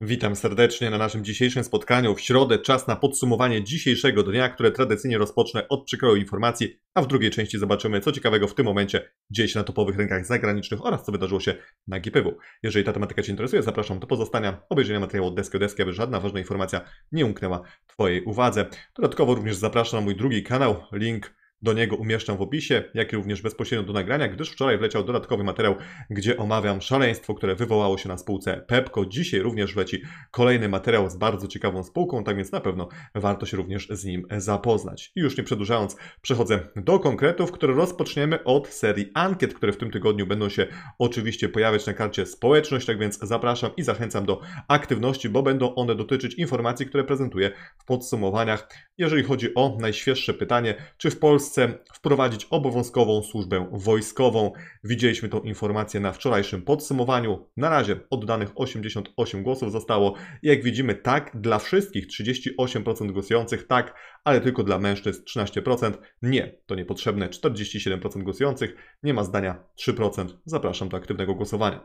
Witam serdecznie na naszym dzisiejszym spotkaniu. W środę czas na podsumowanie dzisiejszego dnia, które tradycyjnie rozpocznę od przykroju informacji, a w drugiej części zobaczymy, co ciekawego w tym momencie dzieje się na topowych rynkach zagranicznych oraz co wydarzyło się na GPW. Jeżeli ta tematyka Cię interesuje, zapraszam do pozostania, obejrzenia materiału od deski do deski, aby żadna ważna informacja nie umknęła Twojej uwadze. Dodatkowo również zapraszam na mój drugi kanał, link do niego umieszczam w opisie, jak i również bezpośrednio do nagrania, gdyż wczoraj wleciał dodatkowy materiał, gdzie omawiam szaleństwo, które wywołało się na spółce Pepco. Dzisiaj również wleci kolejny materiał z bardzo ciekawą spółką, tak więc na pewno warto się również z nim zapoznać. I już nie przedłużając, przechodzę do konkretów, które rozpoczniemy od serii ankiet, które w tym tygodniu będą się oczywiście pojawiać na karcie społeczność, tak więc zapraszam i zachęcam do aktywności, bo będą one dotyczyć informacji, które prezentuję w podsumowaniach. Jeżeli chodzi o najświeższe pytanie, czy w Polsce Polsce wprowadzić obowiązkową służbę wojskową. Widzieliśmy tą informację na wczorajszym podsumowaniu. Na razie oddanych 88 głosów zostało. Jak widzimy, tak dla wszystkich 38% głosujących, tak, ale tylko dla mężczyzn 13%. Nie, to niepotrzebne 47% głosujących, nie ma zdania 3%. Zapraszam do aktywnego głosowania.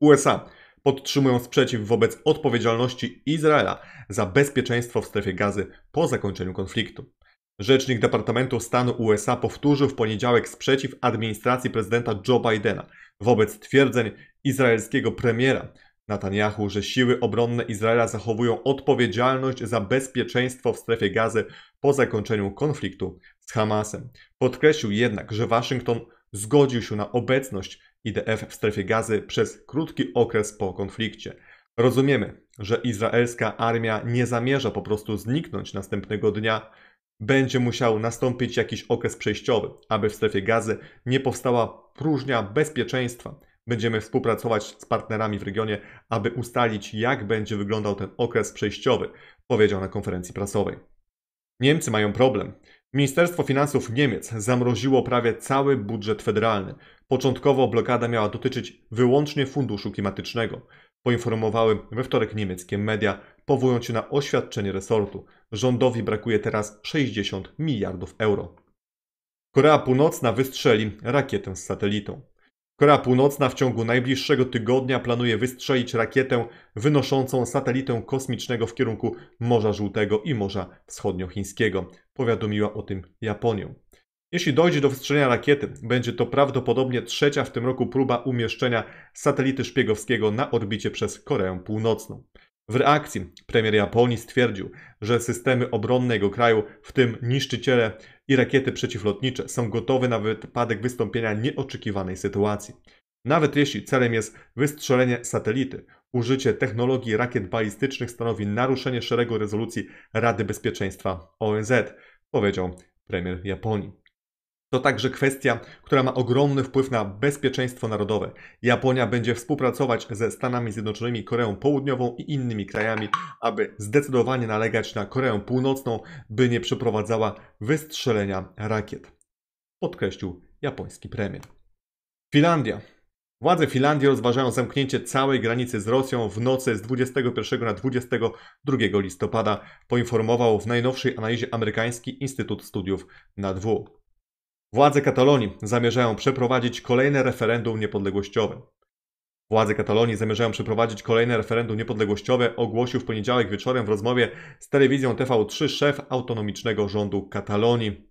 USA podtrzymują sprzeciw wobec odpowiedzialności Izraela za bezpieczeństwo w strefie gazy po zakończeniu konfliktu. Rzecznik Departamentu Stanu USA powtórzył w poniedziałek sprzeciw administracji prezydenta Joe Bidena wobec twierdzeń izraelskiego premiera Netanyahu, że siły obronne Izraela zachowują odpowiedzialność za bezpieczeństwo w strefie gazy po zakończeniu konfliktu z Hamasem. Podkreślił jednak, że Waszyngton zgodził się na obecność IDF w strefie gazy przez krótki okres po konflikcie. Rozumiemy, że izraelska armia nie zamierza po prostu zniknąć następnego dnia będzie musiał nastąpić jakiś okres przejściowy, aby w strefie gazy nie powstała próżnia bezpieczeństwa. Będziemy współpracować z partnerami w regionie, aby ustalić, jak będzie wyglądał ten okres przejściowy, powiedział na konferencji prasowej. Niemcy mają problem. Ministerstwo Finansów Niemiec zamroziło prawie cały budżet federalny. Początkowo blokada miała dotyczyć wyłącznie funduszu klimatycznego. Poinformowały we wtorek niemieckie media, powołując się na oświadczenie resortu. Rządowi brakuje teraz 60 miliardów euro. Korea Północna wystrzeli rakietę z satelitą. Korea Północna w ciągu najbliższego tygodnia planuje wystrzelić rakietę wynoszącą satelitę kosmicznego w kierunku Morza Żółtego i Morza Wschodniochińskiego. Powiadomiła o tym Japonię. Jeśli dojdzie do wystrzelenia rakiety, będzie to prawdopodobnie trzecia w tym roku próba umieszczenia satelity szpiegowskiego na orbicie przez Koreę Północną. W reakcji premier Japonii stwierdził, że systemy obronne jego kraju, w tym niszczyciele i rakiety przeciwlotnicze, są gotowe na wypadek wystąpienia nieoczekiwanej sytuacji. Nawet jeśli celem jest wystrzelenie satelity, użycie technologii rakiet balistycznych stanowi naruszenie szeregu rezolucji Rady Bezpieczeństwa ONZ, powiedział premier Japonii. To także kwestia, która ma ogromny wpływ na bezpieczeństwo narodowe. Japonia będzie współpracować ze Stanami Zjednoczonymi, Koreą Południową i innymi krajami, aby zdecydowanie nalegać na Koreę Północną, by nie przeprowadzała wystrzelenia rakiet. Podkreślił japoński premier. Finlandia. Władze Finlandii rozważają zamknięcie całej granicy z Rosją w nocy z 21 na 22 listopada, poinformował w najnowszej analizie amerykański Instytut Studiów na Władze Katalonii zamierzają przeprowadzić kolejne referendum niepodległościowe. Władze Katalonii zamierzają przeprowadzić kolejne referendum niepodległościowe, ogłosił w poniedziałek wieczorem w rozmowie z telewizją TV3 szef autonomicznego rządu Katalonii.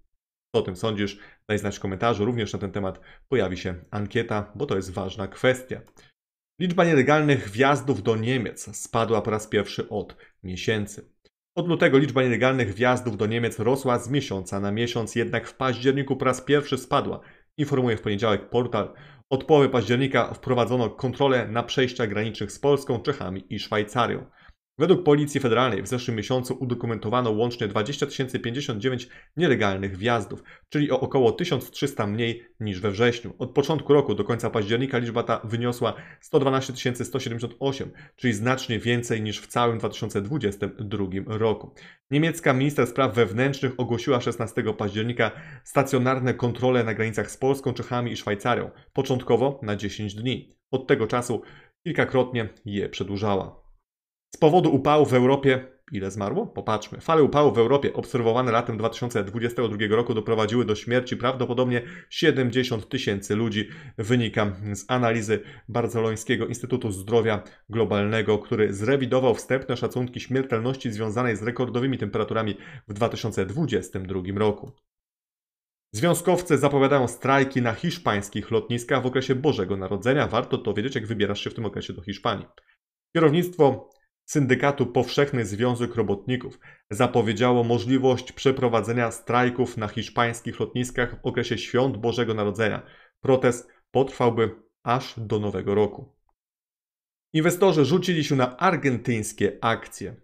Co o tym sądzisz? Daj znać w komentarzu. Również na ten temat pojawi się ankieta, bo to jest ważna kwestia. Liczba nielegalnych wjazdów do Niemiec spadła po raz pierwszy od miesięcy. Od lutego liczba nielegalnych wjazdów do Niemiec rosła z miesiąca na miesiąc, jednak w październiku po raz pierwszy spadła, informuje w poniedziałek portal. Od połowy października wprowadzono kontrolę na przejściach granicznych z Polską, Czechami i Szwajcarią. Według Policji Federalnej w zeszłym miesiącu udokumentowano łącznie 20 059 nielegalnych wjazdów, czyli o około 1300 mniej niż we wrześniu. Od początku roku do końca października liczba ta wyniosła 112 178, czyli znacznie więcej niż w całym 2022 roku. Niemiecka minister spraw wewnętrznych ogłosiła 16 października stacjonarne kontrole na granicach z Polską, Czechami i Szwajcarią, początkowo na 10 dni. Od tego czasu kilkakrotnie je przedłużała. Z powodu upału w Europie ile zmarło? Popatrzmy. Fale upału w Europie obserwowane latem 2022 roku doprowadziły do śmierci prawdopodobnie 70 tysięcy ludzi. Wynika z analizy Barcelońskiego Instytutu Zdrowia Globalnego, który zrewidował wstępne szacunki śmiertelności związanej z rekordowymi temperaturami w 2022 roku. Związkowcy zapowiadają strajki na hiszpańskich lotniskach w okresie Bożego Narodzenia. Warto to wiedzieć, jak wybierasz się w tym okresie do Hiszpanii. Kierownictwo Syndykatu Powszechny Związek Robotników zapowiedziało możliwość przeprowadzenia strajków na hiszpańskich lotniskach w okresie świąt Bożego Narodzenia. Protest potrwałby aż do nowego roku. Inwestorzy rzucili się na argentyńskie akcje.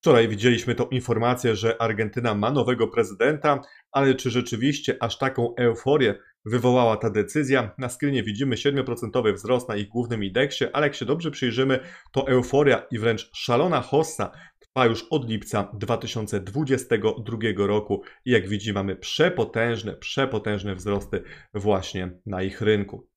Wczoraj widzieliśmy tą informację, że Argentyna ma nowego prezydenta, ale czy rzeczywiście aż taką euforię wywołała ta decyzja. Na screenie widzimy 7% wzrost na ich głównym indeksie, ale jak się dobrze przyjrzymy, to euforia i wręcz szalona hossa trwa już od lipca 2022 roku i jak widzimy mamy przepotężne, przepotężne wzrosty właśnie na ich rynku.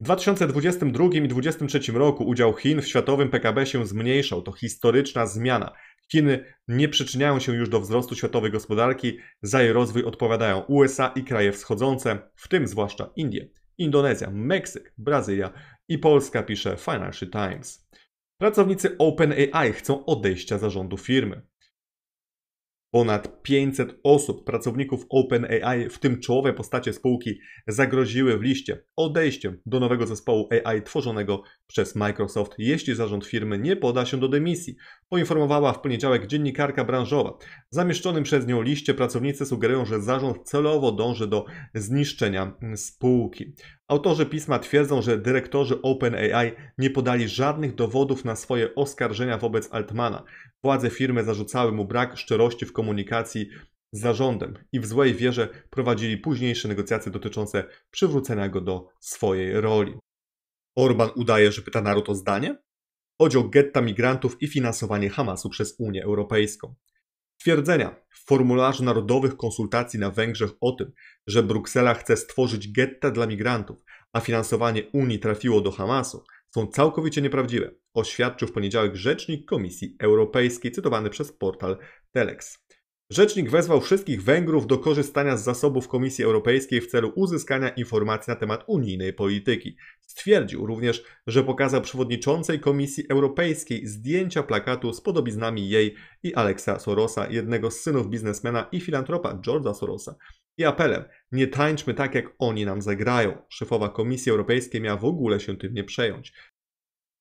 W 2022 i 2023 roku udział Chin w światowym PKB się zmniejszał. To historyczna zmiana. Chiny nie przyczyniają się już do wzrostu światowej gospodarki, za jej rozwój odpowiadają USA i kraje wschodzące, w tym zwłaszcza Indie, Indonezja, Meksyk, Brazylia i Polska, pisze Financial Times. Pracownicy OpenAI chcą odejścia zarządu firmy. Ponad 500 osób, pracowników OpenAI, w tym czołowe postacie spółki, zagroziły w liście odejściem do nowego zespołu AI tworzonego przez Microsoft, jeśli zarząd firmy nie poda się do dymisji. Poinformowała w poniedziałek dziennikarka branżowa. W zamieszczonym przez nią liście pracownicy sugerują, że zarząd celowo dąży do zniszczenia spółki. Autorzy pisma twierdzą, że dyrektorzy OpenAI nie podali żadnych dowodów na swoje oskarżenia wobec Altmana. Władze firmy zarzucały mu brak szczerości w komunikacji z zarządem i w złej wierze prowadzili późniejsze negocjacje dotyczące przywrócenia go do swojej roli. Orban udaje, że pyta naród o zdanie? Chodzi o getta migrantów i finansowanie Hamasu przez Unię Europejską. Stwierdzenia w formularzu narodowych konsultacji na Węgrzech o tym, że Bruksela chce stworzyć getta dla migrantów, a finansowanie Unii trafiło do Hamasu, są całkowicie nieprawdziwe, oświadczył w poniedziałek rzecznik Komisji Europejskiej cytowany przez portal Telex. Rzecznik wezwał wszystkich Węgrów do korzystania z zasobów Komisji Europejskiej w celu uzyskania informacji na temat unijnej polityki. Stwierdził również, że pokazał przewodniczącej Komisji Europejskiej zdjęcia plakatu z podobiznami jej i Aleksa Sorosa, jednego z synów biznesmena i filantropa George'a Sorosa. I apelem: nie tańczmy tak, jak oni nam zagrają. Szefowa Komisji Europejskiej miała w ogóle się tym nie przejąć.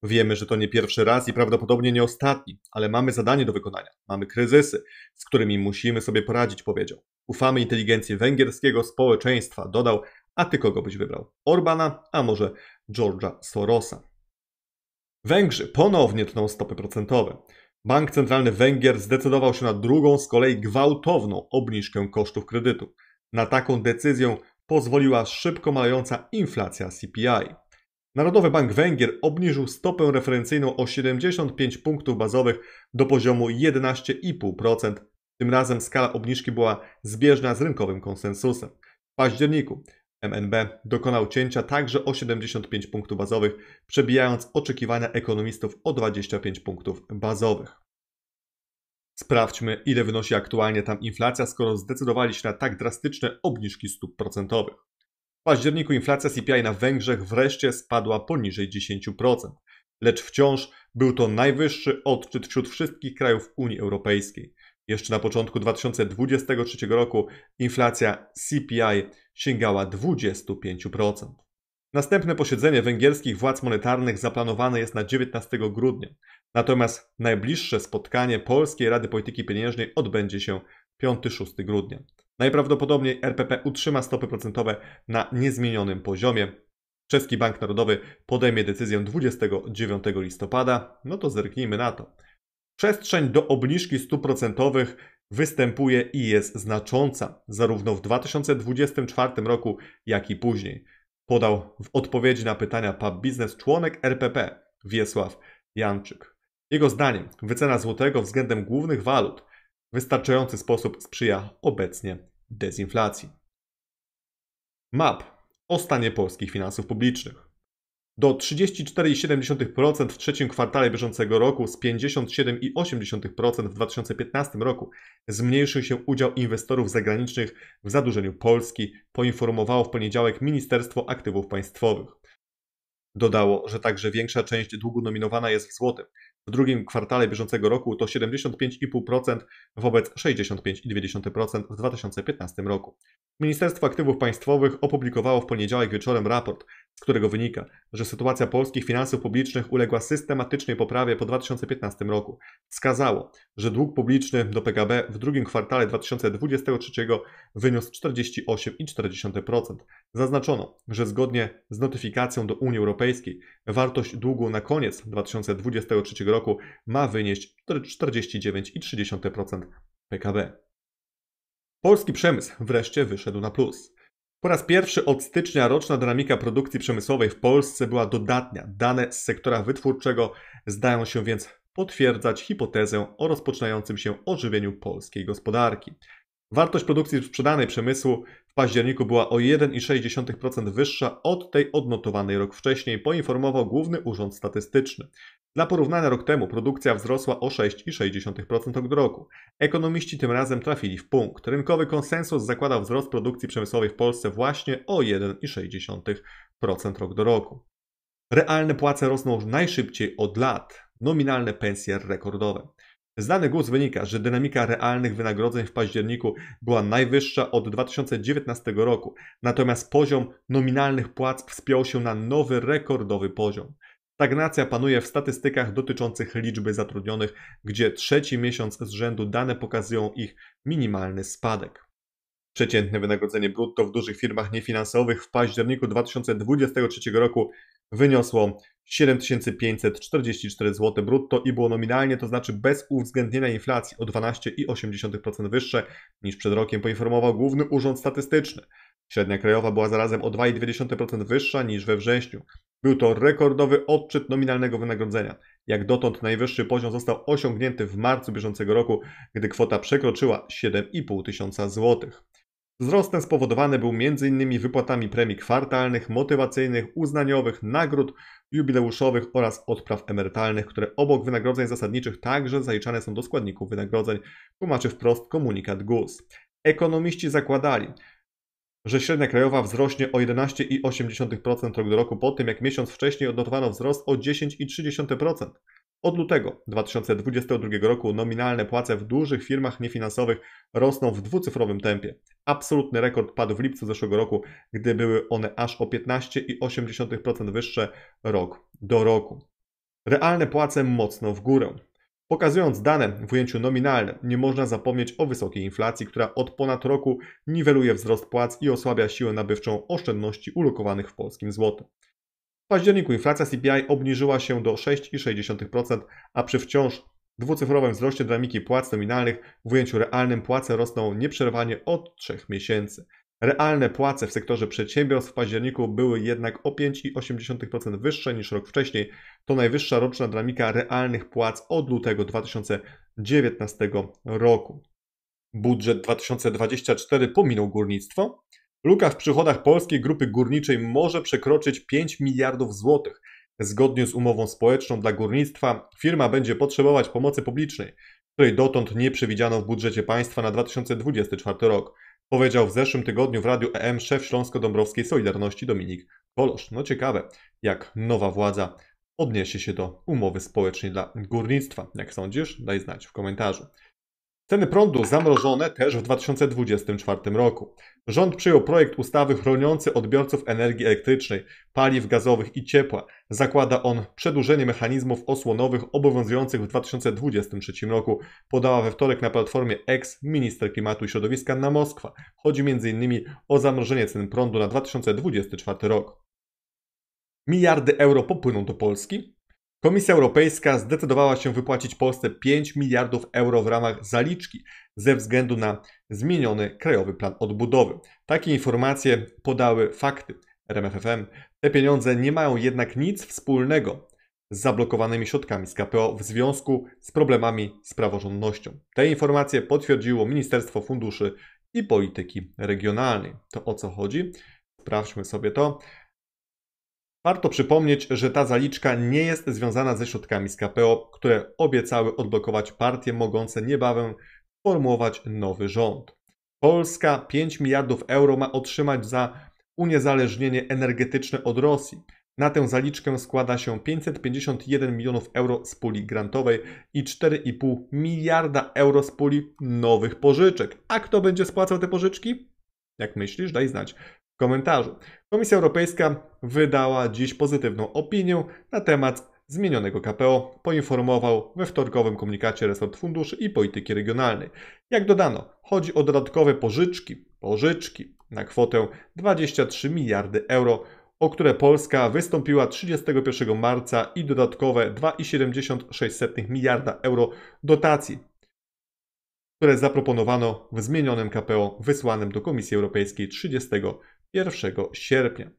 Wiemy, że to nie pierwszy raz i prawdopodobnie nie ostatni, ale mamy zadanie do wykonania. Mamy kryzysy, z którymi musimy sobie poradzić, powiedział. Ufamy inteligencji węgierskiego społeczeństwa, dodał, a ty kogo byś wybrał? Orbana, a może Georgia Sorosa? Węgrzy ponownie tną stopy procentowe. Bank Centralny Węgier zdecydował się na drugą z kolei gwałtowną obniżkę kosztów kredytu. Na taką decyzję pozwoliła szybko malejąca inflacja CPI. Narodowy Bank Węgier obniżył stopę referencyjną o 75 punktów bazowych do poziomu 11,5%. Tym razem skala obniżki była zbieżna z rynkowym konsensusem. W październiku MNB dokonał cięcia także o 75 punktów bazowych, przebijając oczekiwania ekonomistów o 25 punktów bazowych. Sprawdźmy, ile wynosi aktualnie tam inflacja, skoro zdecydowali się na tak drastyczne obniżki stóp procentowych. W październiku inflacja CPI na Węgrzech wreszcie spadła poniżej 10%, lecz wciąż był to najwyższy odczyt wśród wszystkich krajów Unii Europejskiej. Jeszcze na początku 2023 roku inflacja CPI sięgała 25%. Następne posiedzenie węgierskich władz monetarnych zaplanowane jest na 19 grudnia, natomiast najbliższe spotkanie Polskiej Rady Polityki Pieniężnej odbędzie się 5-6 grudnia. Najprawdopodobniej RPP utrzyma stopy procentowe na niezmienionym poziomie. Czeski Bank Narodowy podejmie decyzję 29 listopada. No to zerknijmy na to. Przestrzeń do obniżki stóp procentowych występuje i jest znacząca, zarówno w 2024 roku, jak i później. Podał w odpowiedzi na pytania PAP Biznes członek RPP Wiesław Janczyk. Jego zdaniem wycena złotego względem głównych walut wystarczający sposób sprzyja obecnie dezinflacji. MAP o stanie polskich finansów publicznych. Do 34,7% w trzecim kwartale bieżącego roku z 57,8% w 2015 roku zmniejszył się udział inwestorów zagranicznych w zadłużeniu Polski, poinformowało w poniedziałek Ministerstwo Aktywów Państwowych. Dodało, że także większa część długu nominowana jest w złotym, w drugim kwartale bieżącego roku to 75,5% wobec 65,2% w 2015 roku. Ministerstwo Aktywów Państwowych opublikowało w poniedziałek wieczorem raport, z którego wynika, że sytuacja polskich finansów publicznych uległa systematycznej poprawie po 2015 roku. Wskazało, że dług publiczny do PKB w drugim kwartale 2023 wyniósł 48,4%. Zaznaczono, że zgodnie z notyfikacją do Unii Europejskiej wartość długu na koniec 2023 roku ma wynieść 49,3% PKB. Polski przemysł wreszcie wyszedł na plus. Po raz pierwszy od stycznia roczna dynamika produkcji przemysłowej w Polsce była dodatnia. Dane z sektora wytwórczego zdają się więc potwierdzać hipotezę o rozpoczynającym się ożywieniu polskiej gospodarki. Wartość produkcji sprzedanej przemysłu w październiku była o 1,6% wyższa od tej odnotowanej rok wcześniej, poinformował Główny Urząd Statystyczny. Dla porównania rok temu produkcja wzrosła o 6,6% do roku. Ekonomiści tym razem trafili w punkt. Rynkowy konsensus zakłada wzrost produkcji przemysłowej w Polsce właśnie o 1,6% rok do roku. Realne płace rosną już najszybciej od lat, nominalne pensje rekordowe. Znany GUS wynika, że dynamika realnych wynagrodzeń w październiku była najwyższa od 2019 roku, natomiast poziom nominalnych płac wspiął się na nowy rekordowy poziom. Stagnacja panuje w statystykach dotyczących liczby zatrudnionych, gdzie trzeci miesiąc z rzędu dane pokazują ich minimalny spadek. Przeciętne wynagrodzenie brutto w dużych firmach niefinansowych w październiku 2023 roku wyniosło 7544 zł brutto i było nominalnie, to znaczy bez uwzględnienia inflacji o 12,8% wyższe niż przed rokiem, poinformował Główny Urząd Statystyczny. Średnia krajowa była zarazem o 2,2% wyższa niż we wrześniu. Był to rekordowy odczyt nominalnego wynagrodzenia. Jak dotąd najwyższy poziom został osiągnięty w marcu bieżącego roku, gdy kwota przekroczyła 7,5 tysiąca złotych. Wzrost ten spowodowany był m.in. wypłatami premii kwartalnych, motywacyjnych, uznaniowych, nagród jubileuszowych oraz odpraw emerytalnych, które obok wynagrodzeń zasadniczych także zaliczane są do składników wynagrodzeń, tłumaczy wprost komunikat GUS. Ekonomiści zakładali, że średnia krajowa wzrośnie o 11,8% rok do roku po tym, jak miesiąc wcześniej odnotowano wzrost o 10,3%. Od lutego 2022 roku nominalne płace w dużych firmach niefinansowych rosną w dwucyfrowym tempie. Absolutny rekord padł w lipcu zeszłego roku, gdy były one aż o 15,8% wyższe rok do roku. Realne płace mocno w górę. Pokazując dane w ujęciu nominalnym, nie można zapomnieć o wysokiej inflacji, która od ponad roku niweluje wzrost płac i osłabia siłę nabywczą oszczędności ulokowanych w polskim złotym. W październiku inflacja CPI obniżyła się do 6,6%, a przy wciąż dwucyfrowym wzroście dynamiki płac nominalnych w ujęciu realnym płace rosną nieprzerwanie od 3 miesięcy. Realne płace w sektorze przedsiębiorstw w październiku były jednak o 5,8% wyższe niż rok wcześniej. To najwyższa roczna dynamika realnych płac od lutego 2019 roku. Budżet 2024 pominął górnictwo. Luka w przychodach polskiej grupy górniczej może przekroczyć 5 miliardów złotych. Zgodnie z umową społeczną dla górnictwa firma będzie potrzebować pomocy publicznej, której dotąd nie przewidziano w budżecie państwa na 2024 rok. Powiedział w zeszłym tygodniu w Radiu EM szef Śląsko-Dąbrowskiej Solidarności Dominik Kolosz. No ciekawe, jak nowa władza odniesie się do umowy społecznej dla górnictwa. Jak sądzisz? Daj znać w komentarzu. Ceny prądu zamrożone też w 2024 roku. Rząd przyjął projekt ustawy chroniący odbiorców energii elektrycznej, paliw gazowych i ciepła. Zakłada on przedłużenie mechanizmów osłonowych obowiązujących w 2023 roku, podała we wtorek na platformie ex minister klimatu i środowiska na Moskwa. Chodzi m.in. o zamrożenie cen prądu na 2024 rok. Miliardy euro popłyną do Polski? Komisja Europejska zdecydowała się wypłacić Polsce 5 miliardów euro w ramach zaliczki ze względu na zmieniony Krajowy Plan Odbudowy. Takie informacje podały fakty RMFFM. Te pieniądze nie mają jednak nic wspólnego z zablokowanymi środkami z KPO w związku z problemami z praworządnością. Te informacje potwierdziło Ministerstwo Funduszy i Polityki Regionalnej. To o co chodzi? Sprawdźmy sobie to. Warto przypomnieć, że ta zaliczka nie jest związana ze środkami z KPO, które obiecały odblokować partie mogące niebawem formułować nowy rząd. Polska 5 miliardów euro ma otrzymać za uniezależnienie energetyczne od Rosji. Na tę zaliczkę składa się 551 milionów euro z puli grantowej i 4,5 miliarda euro z puli nowych pożyczek. A kto będzie spłacał te pożyczki? Jak myślisz, daj znać komentarzu. Komisja Europejska wydała dziś pozytywną opinię na temat zmienionego KPO, poinformował we wtorkowym komunikacie resort funduszy i polityki regionalnej. Jak dodano, chodzi o dodatkowe pożyczki, pożyczki na kwotę 23 miliardy euro, o które Polska wystąpiła 31 marca i dodatkowe 2,76 miliarda euro dotacji, które zaproponowano w zmienionym KPO wysłanym do Komisji Europejskiej 30. 1 sierpnia.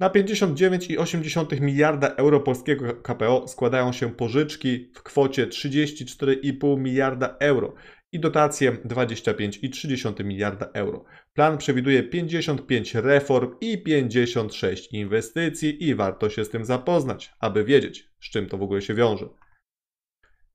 Na 59,8 miliarda euro polskiego KPO składają się pożyczki w kwocie 34,5 miliarda euro i dotacje 25,3 miliarda euro. Plan przewiduje 55 reform i 56 inwestycji i warto się z tym zapoznać, aby wiedzieć, z czym to w ogóle się wiąże.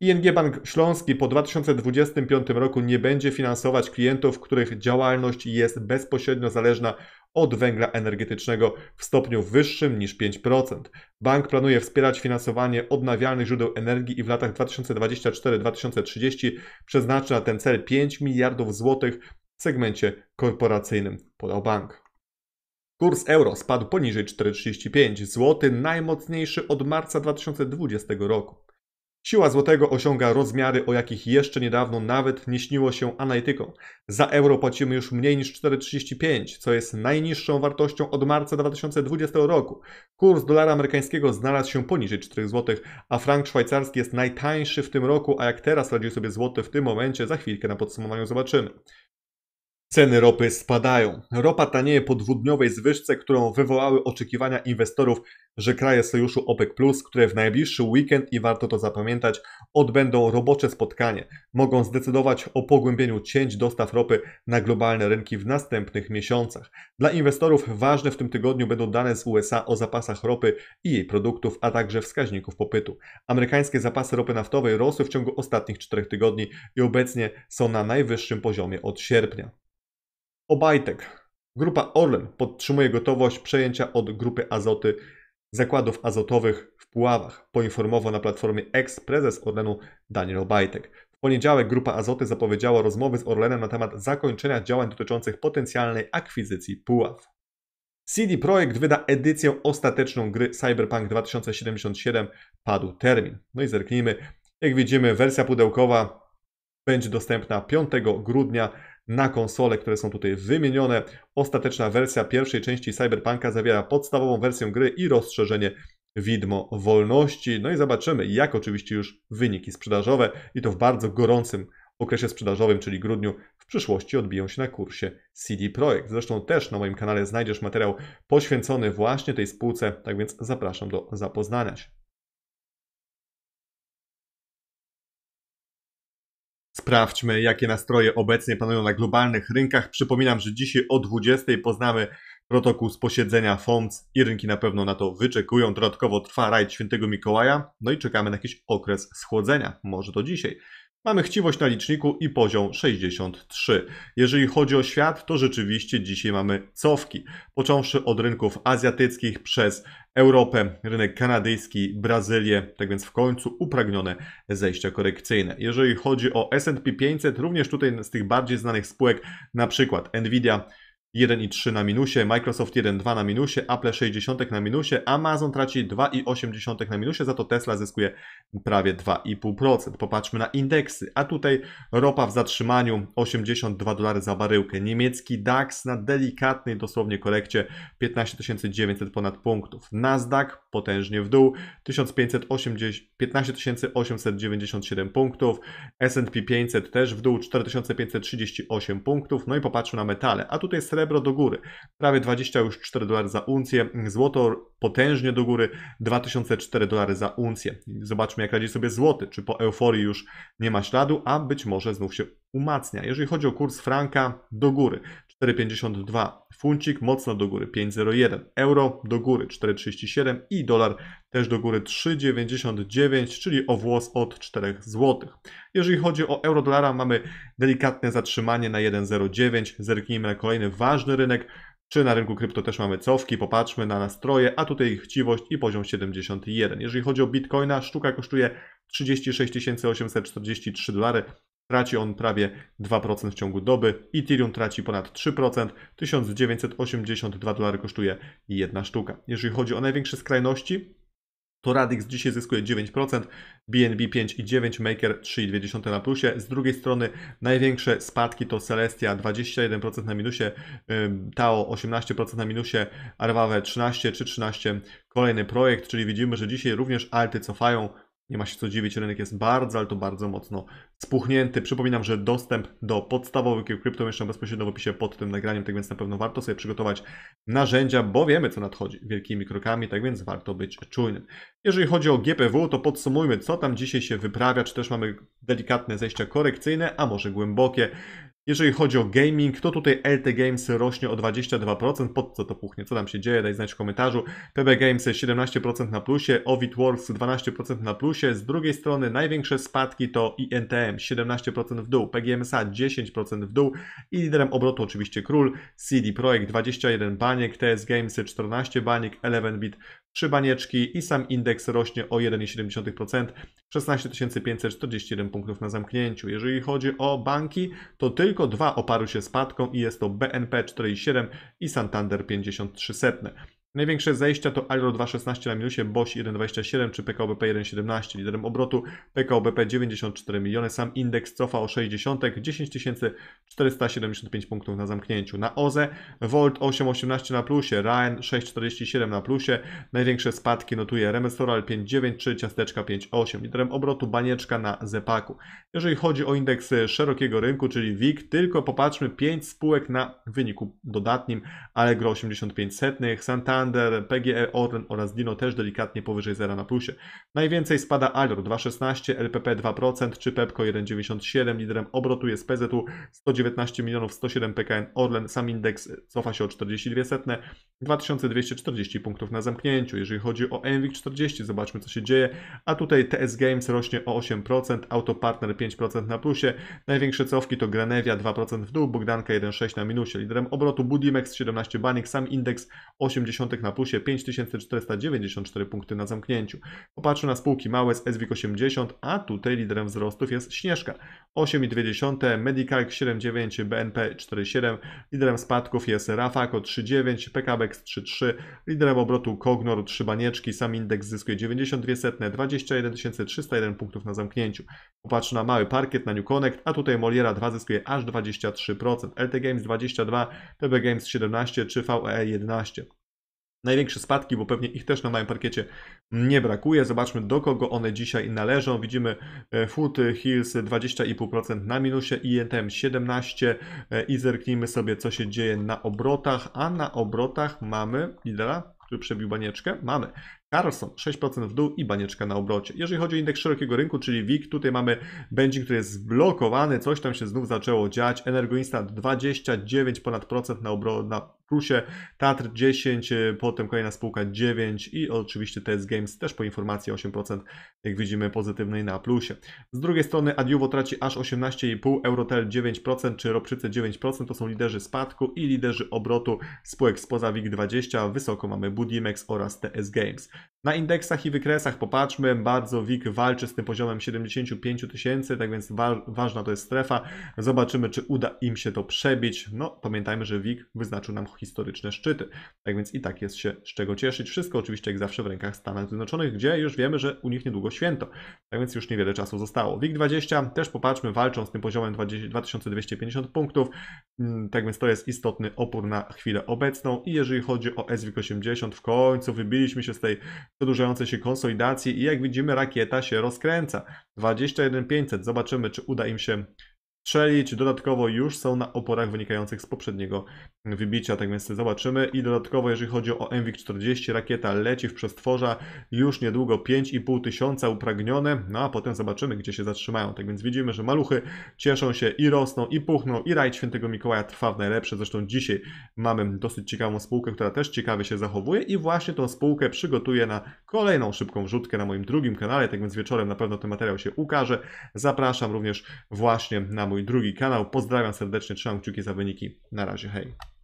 ING Bank Śląski po 2025 roku nie będzie finansować klientów, których działalność jest bezpośrednio zależna od węgla energetycznego w stopniu wyższym niż 5%. Bank planuje wspierać finansowanie odnawialnych źródeł energii i w latach 2024-2030 przeznaczy na ten cel 5 miliardów złotych w segmencie korporacyjnym, podał bank. Kurs euro spadł poniżej 4,35 zł, najmocniejszy od marca 2020 roku. Siła złotego osiąga rozmiary, o jakich jeszcze niedawno nawet nie śniło się analitykom. Za euro płacimy już mniej niż 4,35, co jest najniższą wartością od marca 2020 roku. Kurs dolara amerykańskiego znalazł się poniżej 4 zł, a frank szwajcarski jest najtańszy w tym roku, a jak teraz radzi sobie złoty w tym momencie, za chwilkę na podsumowaniu zobaczymy. Ceny ropy spadają. Ropa tanieje po dwudniowej zwyżce, którą wywołały oczekiwania inwestorów, że kraje sojuszu OPEC, które w najbliższy weekend i warto to zapamiętać, odbędą robocze spotkanie, mogą zdecydować o pogłębieniu cięć dostaw ropy na globalne rynki w następnych miesiącach. Dla inwestorów ważne w tym tygodniu będą dane z USA o zapasach ropy i jej produktów, a także wskaźników popytu. Amerykańskie zapasy ropy naftowej rosły w ciągu ostatnich czterech tygodni i obecnie są na najwyższym poziomie od sierpnia. Obajtek. Grupa Orlen podtrzymuje gotowość przejęcia od Grupy Azoty zakładów azotowych w Puławach, poinformował na platformie ex prezes Orlenu Daniel Obajtek. W poniedziałek Grupa Azoty zapowiedziała rozmowy z Orlenem na temat zakończenia działań dotyczących potencjalnej akwizycji Puław. CD Projekt wyda edycję ostateczną gry Cyberpunk 2077. Padł termin. No i zerknijmy. Jak widzimy, wersja pudełkowa będzie dostępna 5 grudnia na konsole, które są tutaj wymienione. Ostateczna wersja pierwszej części Cyberpunka zawiera podstawową wersję gry i rozszerzenie widmo wolności. No i zobaczymy, jak oczywiście już wyniki sprzedażowe i to w bardzo gorącym okresie sprzedażowym, czyli grudniu, w przyszłości odbiją się na kursie CD Projekt. Zresztą też na moim kanale znajdziesz materiał poświęcony właśnie tej spółce, tak więc zapraszam do zapoznania się. sprawdźmy, jakie nastroje obecnie panują na globalnych rynkach. Przypominam, że dzisiaj o 20 poznamy protokół z posiedzenia FOMC i rynki na pewno na to wyczekują. Dodatkowo trwa rajd świętego Mikołaja, no i czekamy na jakiś okres schłodzenia, może to dzisiaj. Mamy chciwość na liczniku i poziom 63. Jeżeli chodzi o świat, to rzeczywiście dzisiaj mamy cofki, począwszy od rynków azjatyckich przez Europę, rynek kanadyjski, Brazylię, tak więc w końcu upragnione zejścia korekcyjne. Jeżeli chodzi o S&P 500, również tutaj z tych bardziej znanych spółek, na przykład Nvidia, 1,3 na minusie, Microsoft 1,2 na minusie, Apple 60 na minusie, Amazon traci 2,8 na minusie, za to Tesla zyskuje prawie 2,5%. Popatrzmy na indeksy, a tutaj ropa w zatrzymaniu 82 dolary za baryłkę, niemiecki DAX na delikatnej dosłownie korekcie 15 900 ponad punktów, Nasdaq potężnie w dół 1580, 15 897 punktów, S&P 500 też w dół 4538 punktów, no i popatrzmy na metale, a tutaj srebro srebro do góry, prawie 20 już 4 dolary za uncję, złoto potężnie do góry, 2004 dolary za uncję. Zobaczmy jak radzi sobie złoty, czy po euforii już nie ma śladu, a być może znów się umacnia. Jeżeli chodzi o kurs franka, do góry, 4,52 funcik, mocno do góry 5,01 euro, do góry 4,37 i dolar też do góry 3,99, czyli o włos od 4 zł. Jeżeli chodzi o euro dolara, mamy delikatne zatrzymanie na 1,09. Zerknijmy na kolejny ważny rynek. Czy na rynku krypto też mamy cofki? Popatrzmy na nastroje, a tutaj chciwość i poziom 71. Jeżeli chodzi o bitcoina, sztuka kosztuje 36 843 dolary, Traci on prawie 2% w ciągu doby. Ethereum traci ponad 3%. 1982 dolary kosztuje jedna sztuka. Jeżeli chodzi o największe skrajności, to Radix dzisiaj zyskuje 9%, BNB 5,9%, Maker 3,2% na plusie. Z drugiej strony największe spadki to Celestia 21% na minusie, Tao 18% na minusie, Arwawe 13 czy 13. Kolejny projekt, czyli widzimy, że dzisiaj również alty cofają, nie ma się co dziwić, rynek jest bardzo, ale to bardzo mocno spuchnięty. Przypominam, że dostęp do podstawowych krypto jeszcze bezpośrednio w opisie pod tym nagraniem, tak więc na pewno warto sobie przygotować narzędzia, bo wiemy co nadchodzi wielkimi krokami, tak więc warto być czujnym. Jeżeli chodzi o GPW, to podsumujmy, co tam dzisiaj się wyprawia, czy też mamy delikatne zejścia korekcyjne, a może głębokie. Jeżeli chodzi o gaming, to tutaj LT Games rośnie o 22%. Pod co to puchnie? Co tam się dzieje? Daj znać w komentarzu. PB Games 17% na plusie, Ovid Works 12% na plusie. Z drugiej strony największe spadki to INTM 17% w dół, PGMSA 10% w dół i liderem obrotu oczywiście Król, CD Projekt 21 baniek, TS Games 14 baniek, 11bit 3 banieczki i sam indeks rośnie o 1,7%, 16 541 punktów na zamknięciu. Jeżeli chodzi o banki, to tylko tylko dwa oparły się spadkom i jest to BNP 47 i Santander 53 setne. Największe zejścia to Alro 2.16 na minusie, Boś 1.27 czy PKOBP 1.17. Liderem obrotu PKOBP 94 miliony, sam indeks cofa o 60, 10 475 punktów na zamknięciu. Na OZE Volt 8.18 na plusie, Ryan 6.47 na plusie. Największe spadki notuje Remestoral 5.9 czy Ciasteczka 5.8. Liderem obrotu Banieczka na Zepaku. Jeżeli chodzi o indeks szerokiego rynku, czyli WIG, tylko popatrzmy 5 spółek na wyniku dodatnim. Allegro 85 setnych, Santana PGE Orlen oraz Dino też delikatnie powyżej zera na plusie. Najwięcej spada Alior 2,16, LPP 2% czy Pepco 1,97. Liderem obrotu jest PZU 119 milionów 107 PKN Orlen. Sam indeks cofa się o 42 setne, 2240 punktów na zamknięciu. Jeżeli chodzi o Envik 40, zobaczmy co się dzieje. A tutaj TS Games rośnie o 8%, Autopartner 5% na plusie. Największe cofki to Grenevia 2% w dół, Bogdanka 1,6 na minusie. Liderem obrotu Budimex 17 Banik, sam indeks 80 0,6 na plusie 5494 punkty na zamknięciu. Popatrzmy na spółki małe z SWIG 80, a tutaj liderem wzrostów jest Śnieżka. 8,2, Medikalk 7,9, BNP 4,7, liderem spadków jest Rafako 3,9, PKBX 3,3, liderem obrotu Kognor 3 banieczki, sam indeks zyskuje 92 setne, 21 301 punktów na zamknięciu. Popatrzmy na mały parkiet, na New Connect, a tutaj Moliera 2 zyskuje aż 23%, LT Games 22, TB Games 17 czy VE 11. E największe spadki, bo pewnie ich też na małym parkiecie nie brakuje. Zobaczmy do kogo one dzisiaj należą. Widzimy e, Food Hills 20,5% na minusie, INTM 17 i e, zerknijmy sobie co się dzieje na obrotach, a na obrotach mamy lidera, który przebił banieczkę. Mamy Carlson 6% w dół i banieczka na obrocie. Jeżeli chodzi o indeks szerokiego rynku, czyli WIG, tutaj mamy będzie, który jest zblokowany, coś tam się znów zaczęło dziać. Energoinstant 29 ponad procent na obrocie plusie, Tatr 10, y, potem kolejna spółka 9 i oczywiście TS Games też po informacji 8%, jak widzimy, pozytywnej na plusie. Z drugiej strony Adiuwo traci aż 18,5, Eurotel 9% czy Ropczyce 9%, to są liderzy spadku i liderzy obrotu spółek spoza WIG20, wysoko mamy Budimex oraz TS Games. Na indeksach i wykresach popatrzmy, bardzo WIG walczy z tym poziomem 75 tysięcy, tak więc wa ważna to jest strefa. Zobaczymy, czy uda im się to przebić. No, pamiętajmy, że WIG wyznaczył nam historyczne szczyty. Tak więc i tak jest się z czego cieszyć. Wszystko oczywiście jak zawsze w rękach Stanów Zjednoczonych, gdzie już wiemy, że u nich niedługo święto. Tak więc już niewiele czasu zostało. WIG20 też popatrzmy, walczą z tym poziomem 20, 2250 punktów. Mm, tak więc to jest istotny opór na chwilę obecną. I jeżeli chodzi o SWIG80, w końcu wybiliśmy się z tej przedłużającej się konsolidacji i jak widzimy rakieta się rozkręca. 21500, zobaczymy czy uda im się strzelić. Dodatkowo już są na oporach wynikających z poprzedniego wybicia, tak więc zobaczymy. I dodatkowo, jeżeli chodzi o MWIG-40, rakieta leci w przestworza już niedługo 5,5 tysiąca upragnione, no a potem zobaczymy, gdzie się zatrzymają. Tak więc widzimy, że maluchy cieszą się i rosną, i puchną, i rajd świętego Mikołaja trwa w najlepsze. Zresztą dzisiaj mamy dosyć ciekawą spółkę, która też ciekawie się zachowuje i właśnie tą spółkę przygotuję na kolejną szybką wrzutkę na moim drugim kanale, tak więc wieczorem na pewno ten materiał się ukaże. Zapraszam również właśnie na mój drugi kanał. Pozdrawiam serdecznie, trzymam kciuki za wyniki. Na razie, hej.